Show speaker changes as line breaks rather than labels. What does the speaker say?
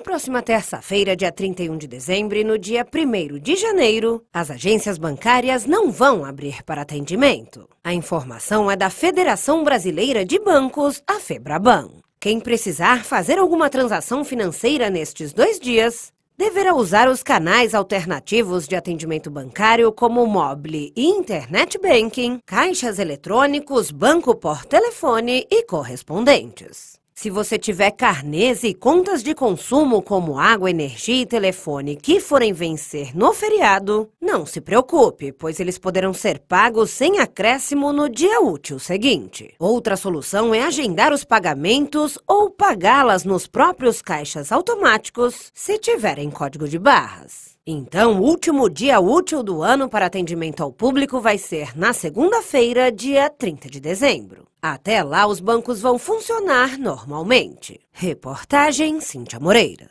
Na próxima terça-feira, dia 31 de dezembro e no dia 1 de janeiro, as agências bancárias não vão abrir para atendimento. A informação é da Federação Brasileira de Bancos, a Febraban. Quem precisar fazer alguma transação financeira nestes dois dias deverá usar os canais alternativos de atendimento bancário como mobile e internet banking, caixas eletrônicos, banco por telefone e correspondentes. Se você tiver carnês e contas de consumo como água, energia e telefone que forem vencer no feriado, não se preocupe, pois eles poderão ser pagos sem acréscimo no dia útil seguinte. Outra solução é agendar os pagamentos ou pagá-las nos próprios caixas automáticos, se tiverem código de barras. Então, o último dia útil do ano para atendimento ao público vai ser na segunda-feira, dia 30 de dezembro. Até lá, os bancos vão funcionar normalmente. Reportagem Cíntia Moreira.